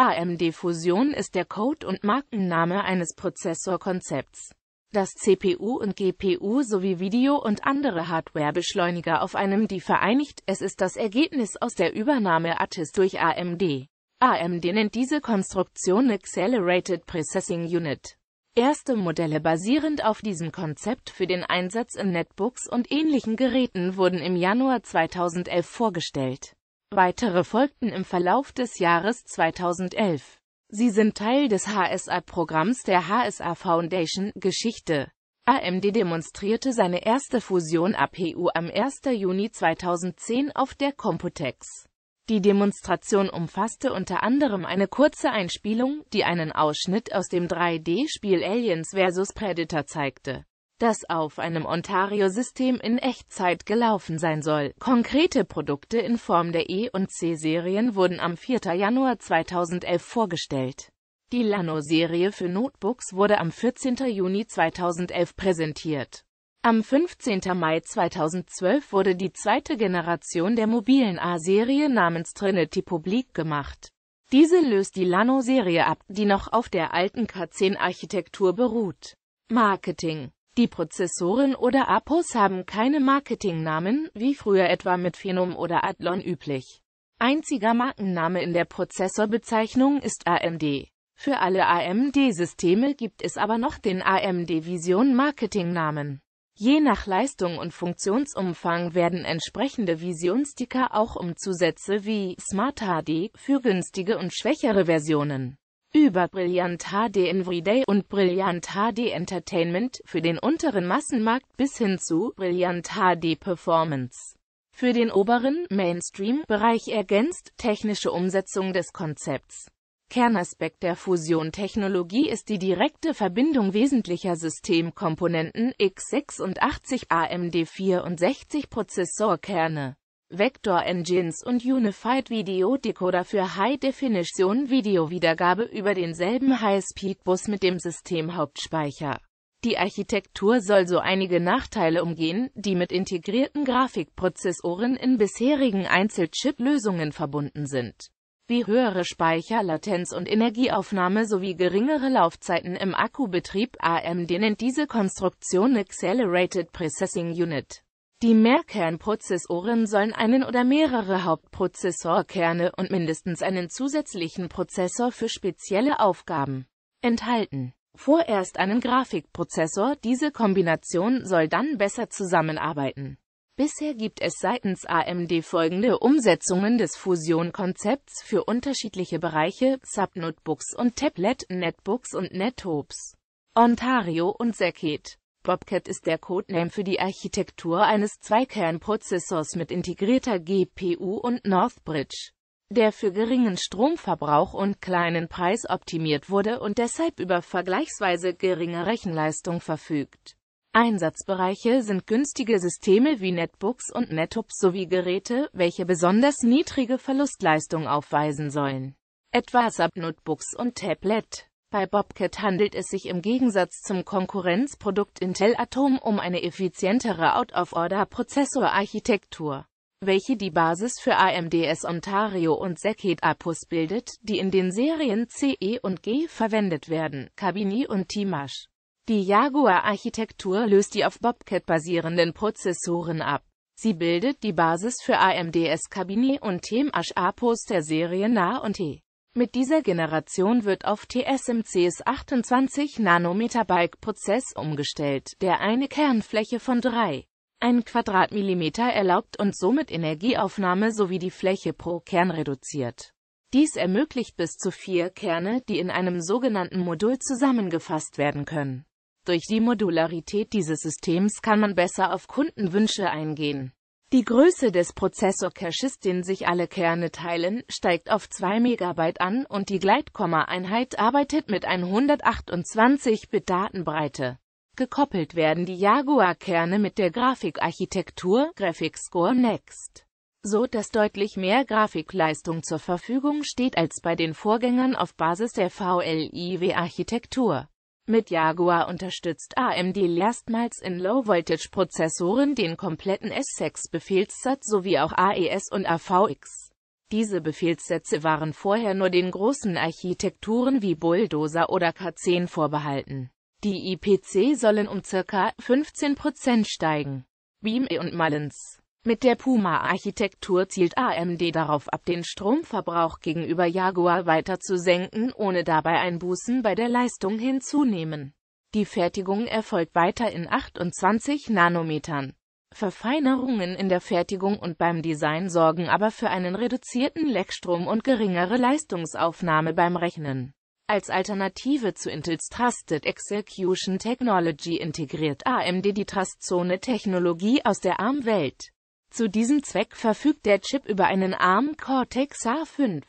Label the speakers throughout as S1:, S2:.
S1: AMD-Fusion ist der Code- und Markenname eines Prozessorkonzepts, das CPU und GPU sowie Video- und andere Hardwarebeschleuniger auf einem D vereinigt. Es ist das Ergebnis aus der Übernahme Atis durch AMD. AMD nennt diese Konstruktion Accelerated Processing Unit. Erste Modelle basierend auf diesem Konzept für den Einsatz in Netbooks und ähnlichen Geräten wurden im Januar 2011 vorgestellt. Weitere folgten im Verlauf des Jahres 2011. Sie sind Teil des HSA-Programms der HSA Foundation Geschichte. AMD demonstrierte seine erste Fusion APU am 1. Juni 2010 auf der Computex. Die Demonstration umfasste unter anderem eine kurze Einspielung, die einen Ausschnitt aus dem 3D-Spiel Aliens vs. Predator zeigte das auf einem Ontario-System in Echtzeit gelaufen sein soll. Konkrete Produkte in Form der E- und C-Serien wurden am 4. Januar 2011 vorgestellt. Die Lano-Serie für Notebooks wurde am 14. Juni 2011 präsentiert. Am 15. Mai 2012 wurde die zweite Generation der mobilen A-Serie namens Trinity publik gemacht. Diese löst die Lano-Serie ab, die noch auf der alten K10-Architektur beruht. Marketing die Prozessoren oder APOs haben keine Marketingnamen, wie früher etwa mit Phenom oder Athlon üblich. Einziger Markenname in der Prozessorbezeichnung ist AMD. Für alle AMD-Systeme gibt es aber noch den AMD Vision Marketingnamen. Je nach Leistung und Funktionsumfang werden entsprechende Visionsticker auch um Zusätze wie Smart HD für günstige und schwächere Versionen über Brilliant HD Everyday und Brilliant HD Entertainment für den unteren Massenmarkt bis hin zu Brilliant HD Performance. Für den oberen Mainstream-Bereich ergänzt technische Umsetzung des Konzepts. Kernaspekt der Fusion-Technologie ist die direkte Verbindung wesentlicher Systemkomponenten x86 AMD 64 Prozessorkerne. Vector Engines und Unified Video Decoder für High-Definition-Video-Wiedergabe über denselben High-Speed-Bus mit dem System Hauptspeicher. Die Architektur soll so einige Nachteile umgehen, die mit integrierten Grafikprozessoren in bisherigen Einzelchip-Lösungen verbunden sind. Wie höhere Speicherlatenz und Energieaufnahme sowie geringere Laufzeiten im Akkubetrieb AMD nennt diese Konstruktion Accelerated Processing Unit. Die Mehrkernprozessoren sollen einen oder mehrere Hauptprozessorkerne und mindestens einen zusätzlichen Prozessor für spezielle Aufgaben enthalten. Vorerst einen Grafikprozessor, diese Kombination soll dann besser zusammenarbeiten. Bisher gibt es seitens AMD folgende Umsetzungen des Fusion-Konzepts für unterschiedliche Bereiche, Subnotebooks und Tablet, Netbooks und Nettobes, Ontario und Sacket. Bobcat ist der Codename für die Architektur eines Zweikernprozessors mit integrierter GPU und Northbridge, der für geringen Stromverbrauch und kleinen Preis optimiert wurde und deshalb über vergleichsweise geringe Rechenleistung verfügt. Einsatzbereiche sind günstige Systeme wie Netbooks und Netups sowie Geräte, welche besonders niedrige Verlustleistung aufweisen sollen, etwa Subnotebooks und Tablet. Bei Bobcat handelt es sich im Gegensatz zum Konkurrenzprodukt Intel Atom um eine effizientere Out-of-Order-Prozessorarchitektur, welche die Basis für AMDs Ontario und Zetted Apus bildet, die in den Serien CE und G verwendet werden, Cabini und Timash. Die Jaguar-Architektur löst die auf Bobcat basierenden Prozessoren ab. Sie bildet die Basis für AMDs Cabini und Timash Apus der Serien NA und E. Mit dieser Generation wird auf TSMCs 28 nanometer Bike prozess umgestellt, der eine Kernfläche von 3 ein Quadratmillimeter erlaubt und somit Energieaufnahme sowie die Fläche pro Kern reduziert. Dies ermöglicht bis zu vier Kerne, die in einem sogenannten Modul zusammengefasst werden können. Durch die Modularität dieses Systems kann man besser auf Kundenwünsche eingehen. Die Größe des prozessor Prozessorcaches, den sich alle Kerne teilen, steigt auf 2 MB an und die Gleitkomma-Einheit arbeitet mit 128 Bit Datenbreite. Gekoppelt werden die Jaguar-Kerne mit der Grafikarchitektur Graphicscore Next, so dass deutlich mehr Grafikleistung zur Verfügung steht als bei den Vorgängern auf Basis der VLIW-Architektur. Mit Jaguar unterstützt AMD erstmals in Low-Voltage-Prozessoren den kompletten S6-Befehlssatz sowie auch AES und AVX. Diese Befehlssätze waren vorher nur den großen Architekturen wie Bulldozer oder K10 vorbehalten. Die IPC sollen um ca. 15% steigen. BeamE und Mullins mit der Puma-Architektur zielt AMD darauf ab, den Stromverbrauch gegenüber Jaguar weiter zu senken, ohne dabei Einbußen bei der Leistung hinzunehmen. Die Fertigung erfolgt weiter in 28 Nanometern. Verfeinerungen in der Fertigung und beim Design sorgen aber für einen reduzierten Leckstrom und geringere Leistungsaufnahme beim Rechnen. Als Alternative zu Intels Trusted Execution Technology integriert AMD die Trustzone-Technologie aus der ARM-Welt. Zu diesem Zweck verfügt der Chip über einen ARM Cortex A5.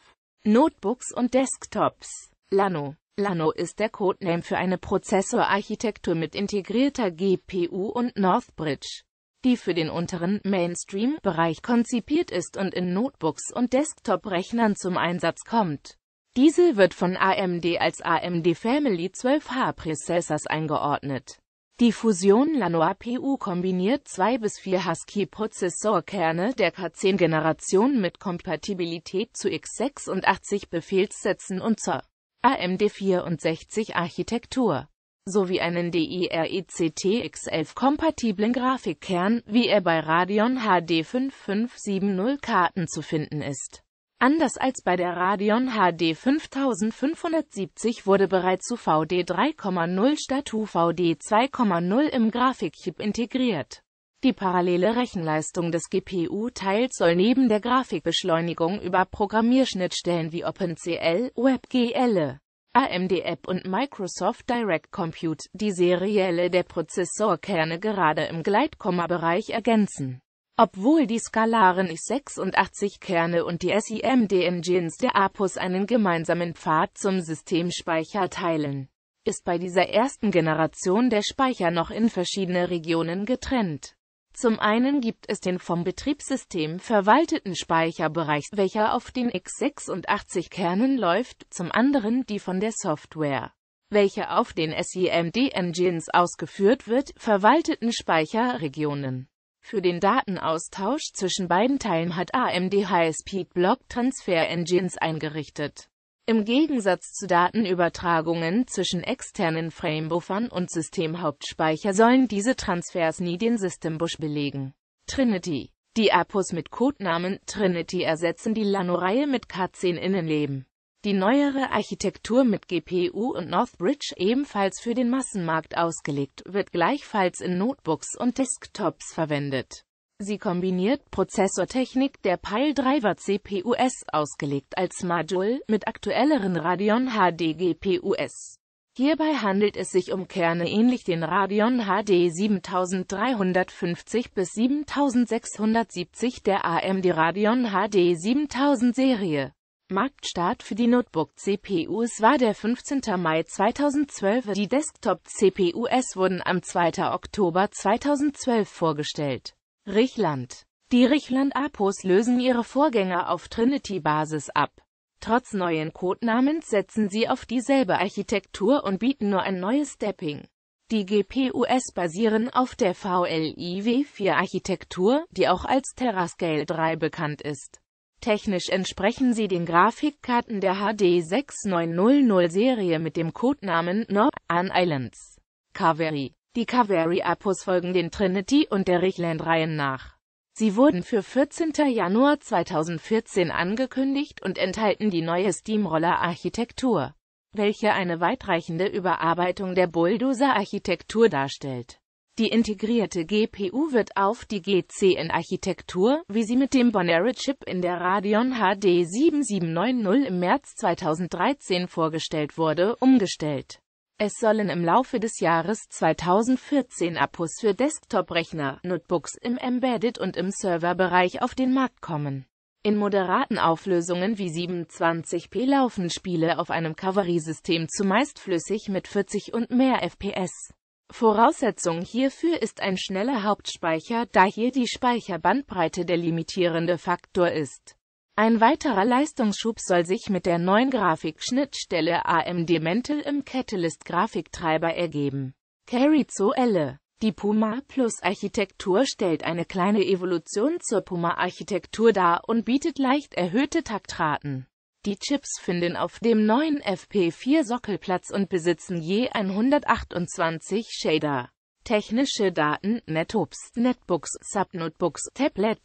S1: Notebooks und Desktops. Lano. Lano ist der Codename für eine Prozessorarchitektur mit integrierter GPU und Northbridge, die für den unteren Mainstream-Bereich konzipiert ist und in Notebooks und Desktop-Rechnern zum Einsatz kommt. Diese wird von AMD als AMD Family 12H Processors eingeordnet. Die Fusion Lanois-PU kombiniert zwei bis vier Husky-Prozessorkerne der K10-Generation mit Kompatibilität zu x86-Befehlssätzen und zur AMD64-Architektur sowie einen DIRECT e X11-kompatiblen Grafikkern, wie er bei Radeon HD 5570 Karten zu finden ist Anders als bei der Radeon HD 5570 wurde bereits zu VD 3.0 statt UVD 2.0 im Grafikchip integriert. Die parallele Rechenleistung des GPU-Teils soll neben der Grafikbeschleunigung über Programmierschnittstellen wie OpenCL, WebGL, AMD App und Microsoft Direct Compute die serielle der Prozessorkerne gerade im Gleitkomma-Bereich ergänzen obwohl die skalaren IS-86 Kerne und die SIMD-Engines der APUS einen gemeinsamen Pfad zum Systemspeicher teilen, ist bei dieser ersten Generation der Speicher noch in verschiedene Regionen getrennt. Zum einen gibt es den vom Betriebssystem verwalteten Speicherbereich, welcher auf den x86-Kernen läuft, zum anderen die von der Software, welche auf den SIMD-Engines ausgeführt wird, verwalteten Speicherregionen. Für den Datenaustausch zwischen beiden Teilen hat AMD High-Speed Block Transfer Engines eingerichtet. Im Gegensatz zu Datenübertragungen zwischen externen Framebuffern und Systemhauptspeicher sollen diese Transfers nie den Systembusch belegen. Trinity Die APUs mit Codenamen Trinity ersetzen die Lano-Reihe mit K10-Innenleben die neuere Architektur mit GPU und Northbridge, ebenfalls für den Massenmarkt ausgelegt, wird gleichfalls in Notebooks und Desktops verwendet. Sie kombiniert Prozessortechnik der Pile-Driver CPUs, ausgelegt als Module, mit aktuelleren Radeon HD GPUs. Hierbei handelt es sich um Kerne ähnlich den Radeon HD 7350 bis 7670 der AMD Radeon HD 7000 Serie. Marktstart für die Notebook-CPUs war der 15. Mai 2012. Die Desktop-CPUs wurden am 2. Oktober 2012 vorgestellt. Richland Die Richland-Apos lösen ihre Vorgänger auf Trinity-Basis ab. Trotz neuen Codenamens setzen sie auf dieselbe Architektur und bieten nur ein neues Stepping. Die GPUs basieren auf der VLIW4-Architektur, die auch als TerraScale 3 bekannt ist. Technisch entsprechen sie den Grafikkarten der HD 6900-Serie mit dem Codenamen An Islands Cavalry. Die Cavalry-Apos folgen den Trinity- und der Richland-Reihen nach. Sie wurden für 14. Januar 2014 angekündigt und enthalten die neue Steamroller-Architektur, welche eine weitreichende Überarbeitung der Bulldozer-Architektur darstellt die integrierte GPU wird auf die GCN-Architektur, wie sie mit dem Bonera-Chip in der Radeon HD 7790 im März 2013 vorgestellt wurde, umgestellt. Es sollen im Laufe des Jahres 2014 Appos für Desktop-Rechner, Notebooks im Embedded- und im Serverbereich auf den Markt kommen. In moderaten Auflösungen wie 27p laufen Spiele auf einem Cavalry-System zumeist flüssig mit 40 und mehr FPS. Voraussetzung hierfür ist ein schneller Hauptspeicher, da hier die Speicherbandbreite der limitierende Faktor ist. Ein weiterer Leistungsschub soll sich mit der neuen Grafikschnittstelle AMD Mental im Catalyst-Grafiktreiber ergeben. Carrizo Elle Die Puma Plus-Architektur stellt eine kleine Evolution zur Puma-Architektur dar und bietet leicht erhöhte Taktraten. Die Chips finden auf dem neuen FP4 Sockel Platz und besitzen je 128 Shader. Technische Daten, NetOps, Netbooks, Subnotebooks, Tablet.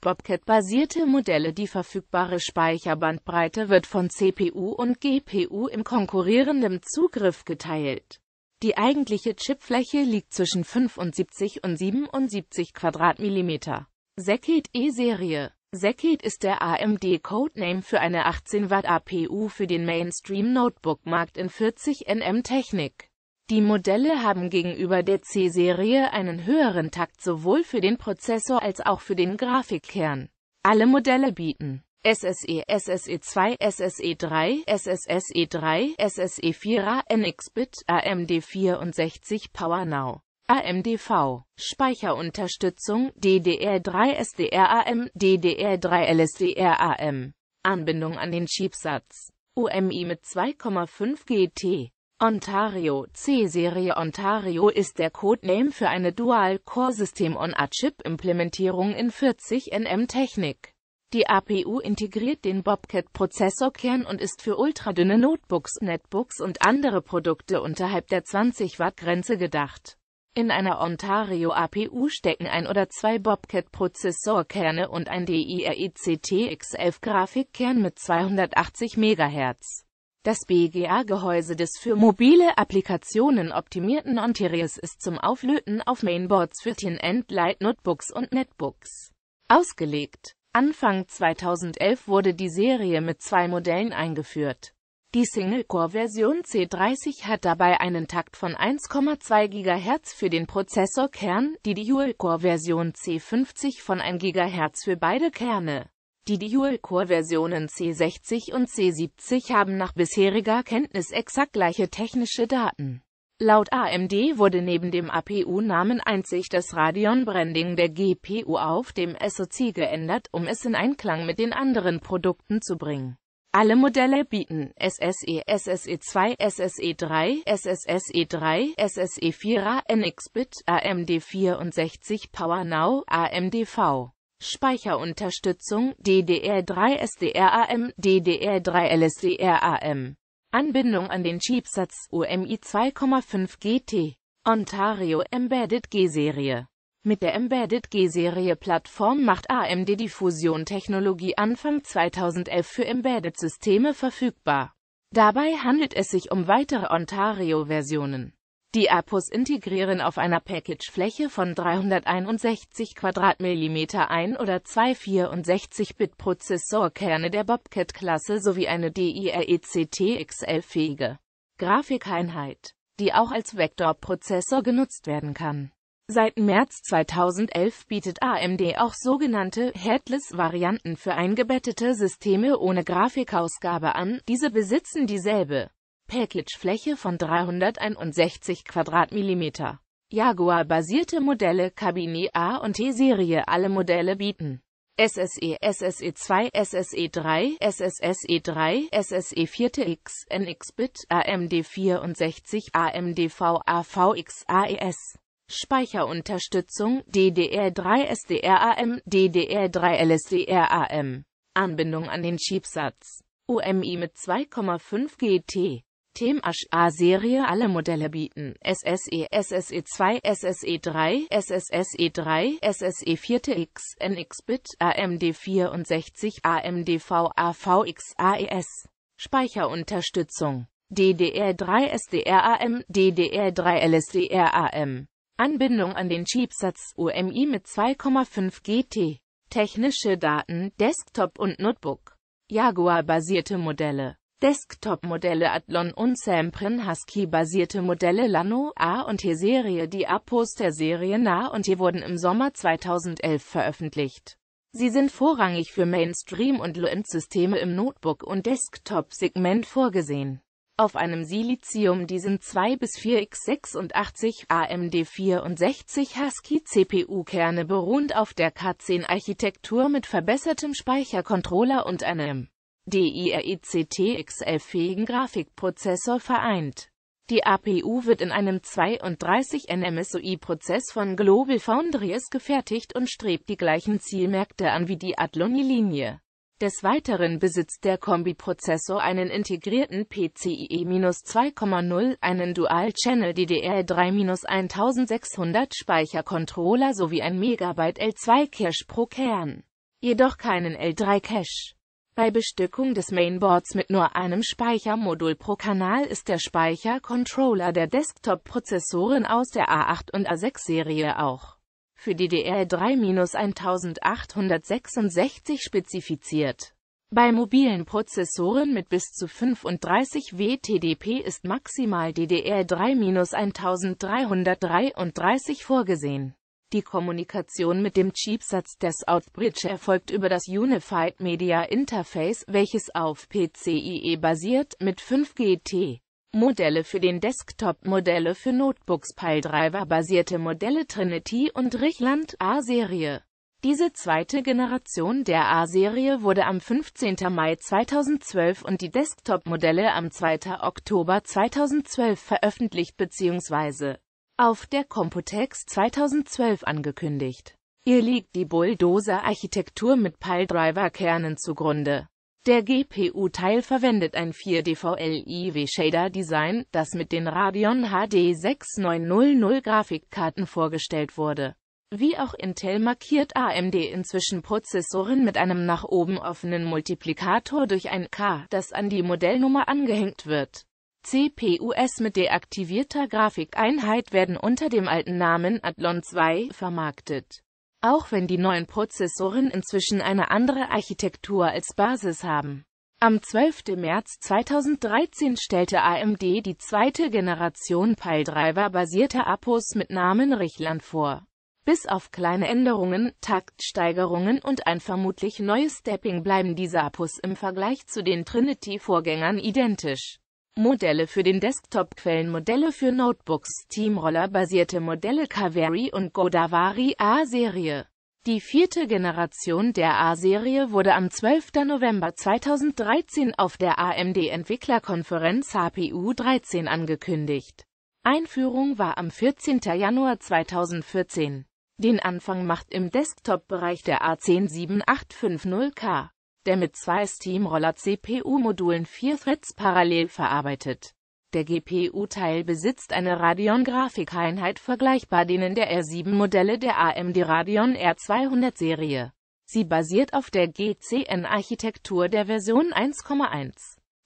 S1: Bobcat-basierte Modelle Die verfügbare Speicherbandbreite wird von CPU und GPU im konkurrierenden Zugriff geteilt. Die eigentliche Chipfläche liegt zwischen 75 und 77 Quadratmillimeter. Sekit E-Serie Sekit ist der AMD-Codename für eine 18-Watt-APU für den Mainstream-Notebook-Markt in 40 nm-Technik. Die Modelle haben gegenüber der C-Serie einen höheren Takt sowohl für den Prozessor als auch für den Grafikkern. Alle Modelle bieten SSE, SSE 2, SSE 3, SSSE 3, SSE 4er, NXBit, AMD 64 PowerNow. AMDV Speicherunterstützung DDR3 sdram DDR3 lsdram Anbindung an den Chipsatz UMI mit 2,5 GT Ontario C-Serie Ontario ist der Codename für eine Dual-Core-System on-a-Chip-Implementierung in 40 NM-Technik. Die APU integriert den Bobcat-Prozessorkern und ist für ultradünne Notebooks, Netbooks und andere Produkte unterhalb der 20 Watt-Grenze gedacht in einer Ontario-APU stecken ein oder zwei Bobcat-Prozessorkerne und ein DIRICTX11-Grafikkern mit 280 MHz. Das BGA-Gehäuse des für mobile Applikationen optimierten Ontaries ist zum Auflöten auf Mainboards für Thin-End-Light-Notebooks und Netbooks ausgelegt. Anfang 2011 wurde die Serie mit zwei Modellen eingeführt. Die Single-Core-Version C30 hat dabei einen Takt von 1,2 GHz für den Prozessorkern, die Dual-Core-Version C50 von 1 GHz für beide Kerne. Die Dual-Core-Versionen C60 und C70 haben nach bisheriger Kenntnis exakt gleiche technische Daten. Laut AMD wurde neben dem APU-Namen einzig das Radeon-Branding der GPU auf dem SoC geändert, um es in Einklang mit den anderen Produkten zu bringen. Alle Modelle bieten SSE, SSE2, SSE3, SSSE3, SSE4er, NXBit, AMD64 PowerNow, AMDV. Speicherunterstützung DDR3 SDRAM, DDR3 LSDRAM. Anbindung an den Chipsatz UMI 2,5 GT. Ontario Embedded G-Serie. Mit der Embedded G-Serie-Plattform macht AMD die Fusion-Technologie Anfang 2011 für Embedded-Systeme verfügbar. Dabei handelt es sich um weitere Ontario-Versionen. Die APUs integrieren auf einer Package-Fläche von 361 Quadratmillimeter ein oder zwei 64-Bit-Prozessorkerne der Bobcat-Klasse sowie eine DIRECTXL-fähige Grafikeinheit, die auch als Vektorprozessor genutzt werden kann. Seit März 2011 bietet AMD auch sogenannte Headless-Varianten für eingebettete Systeme ohne Grafikausgabe an, diese besitzen dieselbe Package-Fläche von 361 Quadratmillimeter. Jaguar-basierte Modelle Kabine A und T-Serie alle Modelle bieten SSE, SSE 2, SSE 3, SSSE 3, SSE 4TX, bit AMD 64, AMD VA, AES. Speicherunterstützung DDR3 SDRAM, DDR3 LSDRAM. Anbindung an den Schiebsatz UMI mit 2,5 GT. Themasch A-Serie alle Modelle bieten SSE, SSE2, SSE3, SSSE3, SSE4X, e e NX-Bit, AMD64, AMDV, AVX, AES. Speicherunterstützung DDR3 SDRAM, DDR3 LSDRAM. Anbindung an den Chipsatz UMI mit 2,5 GT. Technische Daten, Desktop und Notebook. Jaguar-basierte Modelle. Desktop-Modelle Athlon und Samprin Husky-basierte Modelle Lano A und T-Serie Die Abos der Serie A und T wurden im Sommer 2011 veröffentlicht. Sie sind vorrangig für Mainstream- und Low-End-Systeme im Notebook- und Desktop-Segment vorgesehen. Auf einem Silizium-Diesen 2 bis 4x86 AMD64 Husky-CPU-Kerne beruhend auf der K10-Architektur mit verbessertem Speichercontroller und einem DIRECT xl fähigen Grafikprozessor vereint. Die APU wird in einem 32-NMSOI-Prozess von Global Foundries gefertigt und strebt die gleichen Zielmärkte an wie die Adloni-Linie des Weiteren besitzt der Kombi-Prozessor einen integrierten PCIe-2.0, einen Dual-Channel DDR3-1600 Speichercontroller sowie ein Megabyte L2-Cache pro Kern, jedoch keinen L3-Cache. Bei Bestückung des Mainboards mit nur einem Speichermodul pro Kanal ist der Speichercontroller der Desktop-Prozessoren aus der A8 und A6-Serie auch für DDR 3-1866 spezifiziert. Bei mobilen Prozessoren mit bis zu 35 WTDP ist maximal DDR 3-1333 vorgesehen. Die Kommunikation mit dem Chipsatz des Outbridge erfolgt über das Unified Media Interface, welches auf PCIe basiert, mit 5GT. Modelle für den Desktop, Modelle für Notebooks, piledriver basierte Modelle Trinity und Richland A-Serie. Diese zweite Generation der A-Serie wurde am 15. Mai 2012 und die Desktop-Modelle am 2. Oktober 2012 veröffentlicht bzw. auf der Computex 2012 angekündigt. Ihr liegt die Bulldozer-Architektur mit piledriver kernen zugrunde. Der GPU-Teil verwendet ein 4 dvl iw shader design das mit den Radeon HD 6900 Grafikkarten vorgestellt wurde. Wie auch Intel markiert AMD inzwischen Prozessoren mit einem nach oben offenen Multiplikator durch ein K, das an die Modellnummer angehängt wird. CPUs mit deaktivierter Grafikeinheit werden unter dem alten Namen Athlon 2 vermarktet auch wenn die neuen Prozessoren inzwischen eine andere Architektur als Basis haben. Am 12. März 2013 stellte AMD die zweite Generation Pile-Driver basierter APOs mit Namen Richland vor. Bis auf kleine Änderungen, Taktsteigerungen und ein vermutlich neues Stepping bleiben diese APOs im Vergleich zu den Trinity-Vorgängern identisch. Modelle für den Desktop Quellen Modelle für Notebooks Teamroller basierte Modelle Kaveri und Godavari A-Serie die vierte Generation der A-Serie wurde am 12. November 2013 auf der AMD-Entwicklerkonferenz HPU 13 angekündigt. Einführung war am 14. Januar 2014. Den Anfang macht im Desktop-Bereich der A1078550K der mit zwei Steamroller-CPU-Modulen vier Threads parallel verarbeitet. Der GPU-Teil besitzt eine Radeon-Grafikeinheit vergleichbar denen der R7-Modelle der AMD Radeon R200-Serie. Sie basiert auf der GCN-Architektur der Version 1,1.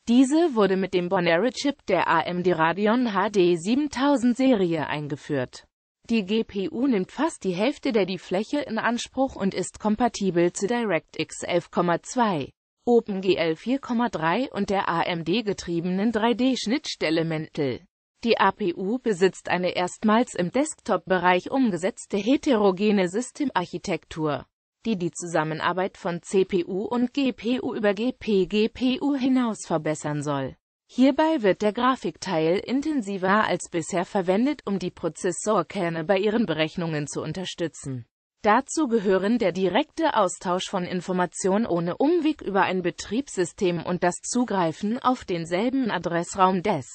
S1: Diese wurde mit dem Bonera-Chip der AMD Radeon HD 7000-Serie eingeführt die GPU nimmt fast die Hälfte der die Fläche in Anspruch und ist kompatibel zu DirectX 11,2, OpenGL 4,3 und der AMD-getriebenen 3D-Schnittstelle Mental. Die APU besitzt eine erstmals im Desktop-Bereich umgesetzte heterogene Systemarchitektur, die die Zusammenarbeit von CPU und GPU über GPGPU hinaus verbessern soll Hierbei wird der Grafikteil intensiver als bisher verwendet, um die Prozessorkerne bei ihren Berechnungen zu unterstützen. Dazu gehören der direkte Austausch von Informationen ohne Umweg über ein Betriebssystem und das Zugreifen auf denselben Adressraum des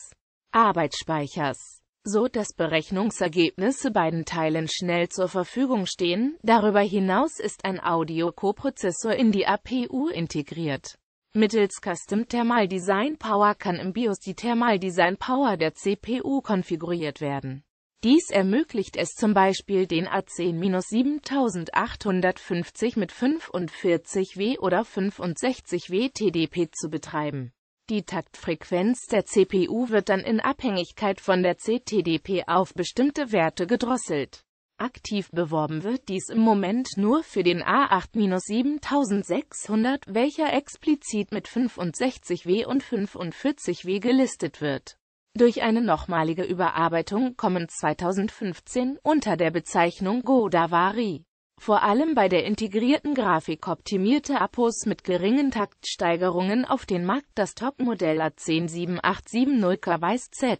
S1: Arbeitsspeichers, so dass Berechnungsergebnisse beiden Teilen schnell zur Verfügung stehen. Darüber hinaus ist ein Audio-Coprozessor in die APU integriert. Mittels Custom Thermal Design Power kann im BIOS die Thermal Design Power der CPU konfiguriert werden. Dies ermöglicht es zum Beispiel den A10-7850 mit 45 W oder 65 W TDP zu betreiben. Die Taktfrequenz der CPU wird dann in Abhängigkeit von der CTDP auf bestimmte Werte gedrosselt. Aktiv beworben wird dies im Moment nur für den A8-7600, welcher explizit mit 65W und 45W gelistet wird. Durch eine nochmalige Überarbeitung kommen 2015 unter der Bezeichnung Godavari vor allem bei der integrierten Grafik optimierte Apos mit geringen Taktsteigerungen auf den Markt das Topmodell A10 7870K Z.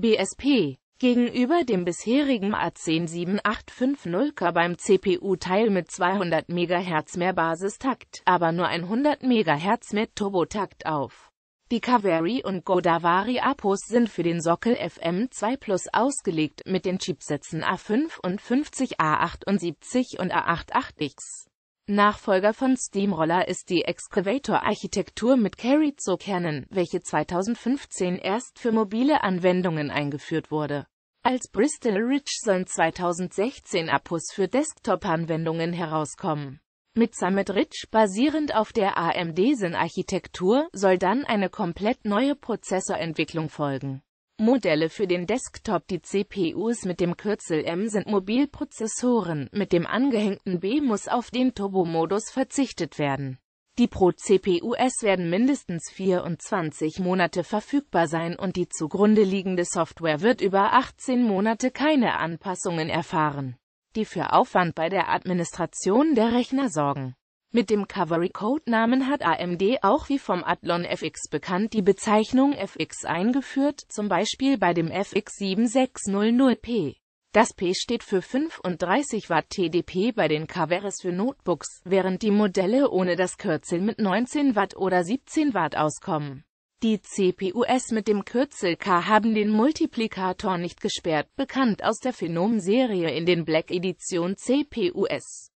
S1: BSP Gegenüber dem bisherigen A1078550 beim CPU-Teil mit 200 MHz mehr Basistakt, aber nur 100 MHz mehr Turbotakt auf. Die Kaveri und Godavari Apos sind für den Sockel FM2 Plus ausgelegt, mit den Chipsätzen A55, A78 und A88X. Nachfolger von Steamroller ist die Excavator-Architektur mit Carrizo-Kernen, welche 2015 erst für mobile Anwendungen eingeführt wurde. Als Bristol Ridge sollen 2016 Apps für Desktop-Anwendungen herauskommen. Mit Summit Ridge, basierend auf der AMD Zen-Architektur, soll dann eine komplett neue Prozessorentwicklung folgen Modelle für den Desktop Die CPUs mit dem Kürzel M sind Mobilprozessoren, mit dem angehängten B muss auf den Turbo-Modus verzichtet werden. Die Pro-CPUs werden mindestens 24 Monate verfügbar sein und die zugrunde liegende Software wird über 18 Monate keine Anpassungen erfahren, die für Aufwand bei der Administration der Rechner sorgen. Mit dem covery codenamen hat AMD auch wie vom Athlon FX bekannt die Bezeichnung FX eingeführt, zum Beispiel bei dem FX7600P. Das P steht für 35 Watt TDP bei den Caveres für Notebooks, während die Modelle ohne das Kürzel mit 19 Watt oder 17 Watt auskommen. Die CPUs mit dem Kürzel K haben den Multiplikator nicht gesperrt, bekannt aus der Phenom-Serie in den Black Edition CPUs.